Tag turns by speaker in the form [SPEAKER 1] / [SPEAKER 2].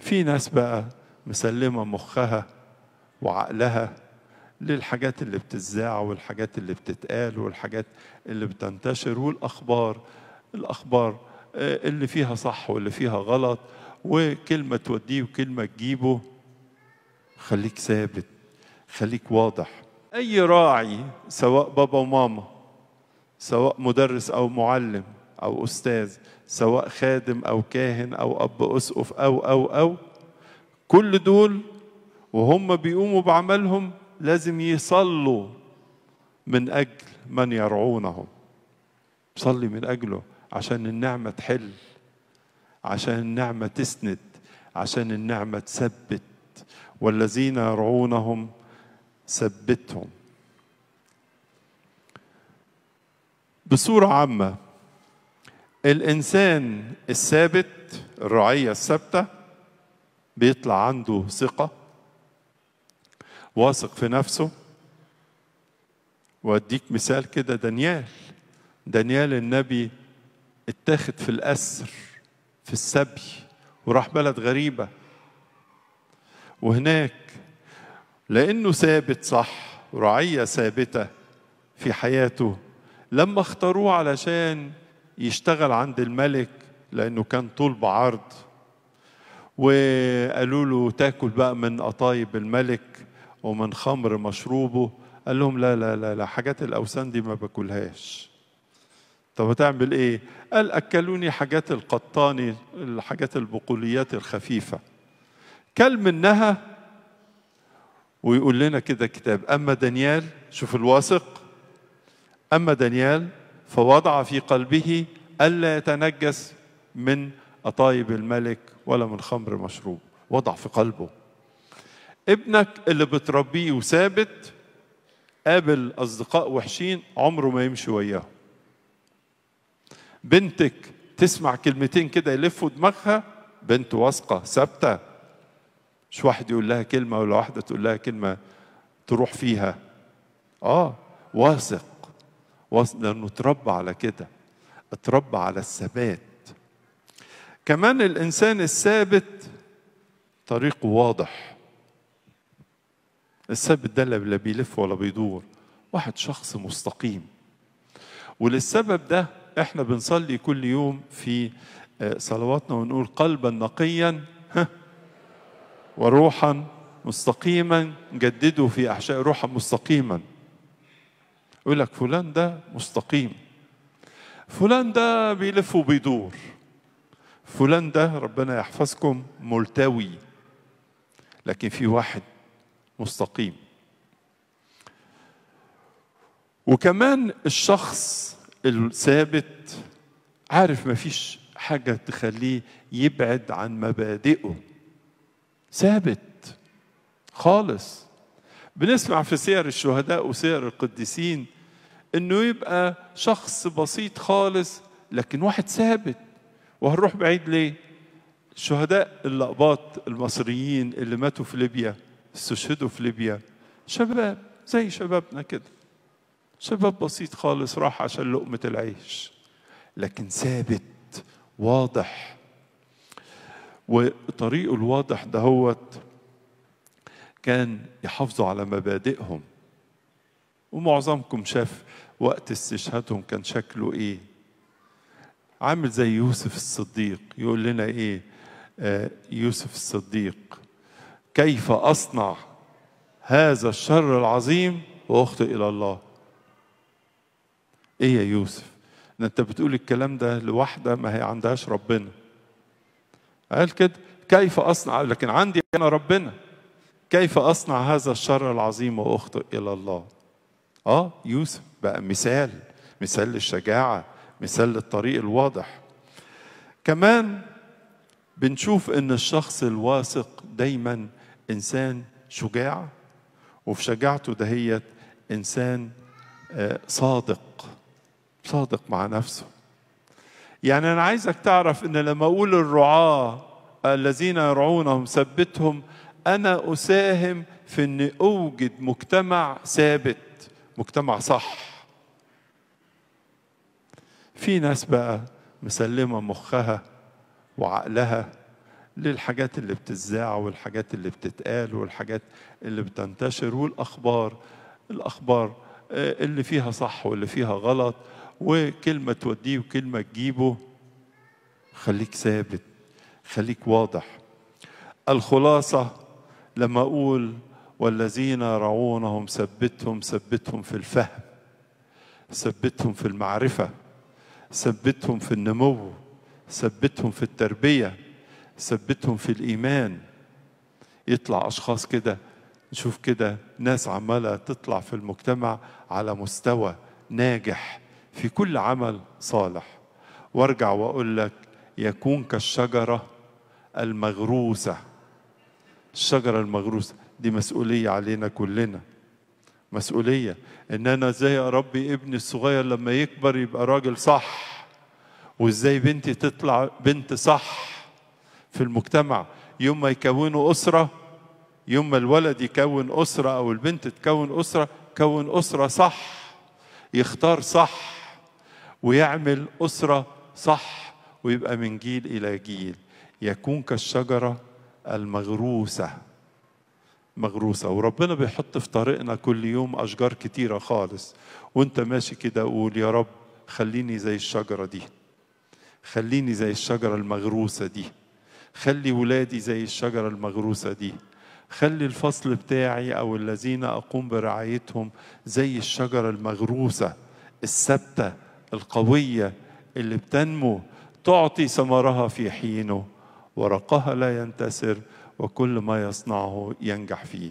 [SPEAKER 1] في ناس بقى مسلمة مخها وعقلها للحاجات اللي بتتذاع والحاجات اللي بتتقال والحاجات اللي بتنتشر والأخبار الأخبار آه، اللي فيها صح واللي فيها غلط وكلمة توديه وكلمة تجيبه خليك ثابت خليك واضح أي راعي سواء بابا وماما سواء مدرس أو معلم أو أستاذ سواء خادم أو كاهن أو أب أسقف أو أو أو كل دول وهم بيقوموا بعملهم لازم يصلوا من أجل من يرعونهم صلي من أجله عشان النعمة تحل عشان النعمة تسند عشان النعمة تثبت والذين يرعونهم ثبتهم بصورة عامة الانسان الثابت الرعيه الثابته بيطلع عنده ثقه واثق في نفسه واديك مثال كده دانيال دانيال النبي اتاخد في الاسر في السبي وراح بلد غريبه وهناك لانه ثابت صح رعيه ثابته في حياته لما اختاروه علشان يشتغل عند الملك لأنه كان طول بعرض وقالوا له تاكل بقى من قطايب الملك ومن خمر مشروبه قال لهم لا لا لا لا حاجات الأوثان دي ما باكلهاش طب هتعمل إيه؟ قال أكلوني حاجات القطاني الحاجات البقوليات الخفيفة كل منها ويقول لنا كده كتاب أما دانيال شوف الواثق أما دانيال فوضع في قلبه ألا يتنجس من أطايب الملك ولا من خمر مشروب وضع في قلبه ابنك اللي بتربيه وثابت قابل أصدقاء وحشين عمره ما يمشي وياهم بنتك تسمع كلمتين كده يلفوا دماغها بنت واثقة ثابتة مش واحد يقول لها كلمة ولا واحدة تقول لها كلمة تروح فيها اه واثق لأنه اتربى على كده اتربى على الثبات كمان الإنسان الثابت طريقه واضح الثابت ده لا بيلف ولا بيدور واحد شخص مستقيم وللسبب ده احنا بنصلي كل يوم في آه، صلواتنا ونقول قلبا نقيا وروحا مستقيما جددوا في احشاء روحا مستقيما يقول لك فلان ده مستقيم فلان ده بيلف وبيدور فلان ده ربنا يحفظكم ملتوي لكن في واحد مستقيم وكمان الشخص الثابت عارف مفيش حاجة تخليه يبعد عن مبادئه ثابت خالص بنسمع في سير الشهداء وسير القديسين انه يبقى شخص بسيط خالص لكن واحد ثابت وهنروح بعيد ليه شهداء اللقباط المصريين اللي ماتوا في ليبيا استشهدوا في ليبيا شباب زي شبابنا كده شباب بسيط خالص راح عشان لقمة العيش لكن ثابت واضح وطريقه الواضح دهوت كان يحافظوا على مبادئهم ومعظمكم شاف وقت استشهادهم كان شكله ايه عامل زي يوسف الصديق يقول لنا ايه آه يوسف الصديق كيف اصنع هذا الشر العظيم واخطئ الى الله ايه يا يوسف ده انت بتقول الكلام ده لواحده ما هي عندهاش ربنا قال كده كيف اصنع لكن عندي انا ربنا كيف أصنع هذا الشر العظيم وأخطئ إلى الله آه يوسف بقى مثال مثال للشجاعة مثال للطريق الواضح كمان بنشوف ان الشخص الواثق دايما انسان شجاع وفي شجاعته دهيت انسان آه، صادق صادق مع نفسه يعني انا عايزك تعرف ان لما اقول الرعاه الذين يرعونهم ثبتهم أنا أساهم في أن أوجد مجتمع ثابت مجتمع صح في ناس بقى مسلمة مخها وعقلها للحاجات اللي بتذاع والحاجات اللي بتتقال والحاجات اللي بتنتشر والأخبار الأخبار آه، اللي فيها صح واللي فيها غلط وكلمة توديه وكلمة تجيبه خليك ثابت خليك واضح الخلاصة لما أقول والذين رعونهم ثبتهم ثبتهم في الفهم ثبتهم في المعرفة ثبتهم في النمو ثبتهم في التربية ثبتهم في الإيمان يطلع أشخاص كده نشوف كده ناس عمالة تطلع في المجتمع على مستوى ناجح في كل عمل صالح وارجع واقول لك يكون كالشجره المغروسه الشجرة المغروسة دي مسؤولية علينا كلنا مسؤولية إن أنا إزاي أربي ابني الصغير لما يكبر يبقى راجل صح وإزاي بنتي تطلع بنت صح في المجتمع يوم ما يكونوا أسرة يوم ما الولد يكون أسرة أو البنت تكون أسرة كون أسرة صح يختار صح ويعمل أسرة صح ويبقى من جيل إلى جيل يكون كالشجرة المغروسة مغروسة وربنا بيحط في طريقنا كل يوم أشجار كتيرة خالص وانت ماشي كده قول يا رب خليني زي الشجرة دي خليني زي الشجرة المغروسة دي خلي ولادي زي الشجرة المغروسة دي خلي الفصل بتاعي أو الذين أقوم برعايتهم زي الشجرة المغروسة الثابتة القوية اللي بتنمو تعطي ثمرها في حينه ورقها لا ينتسر وكل ما يصنعه ينجح فيه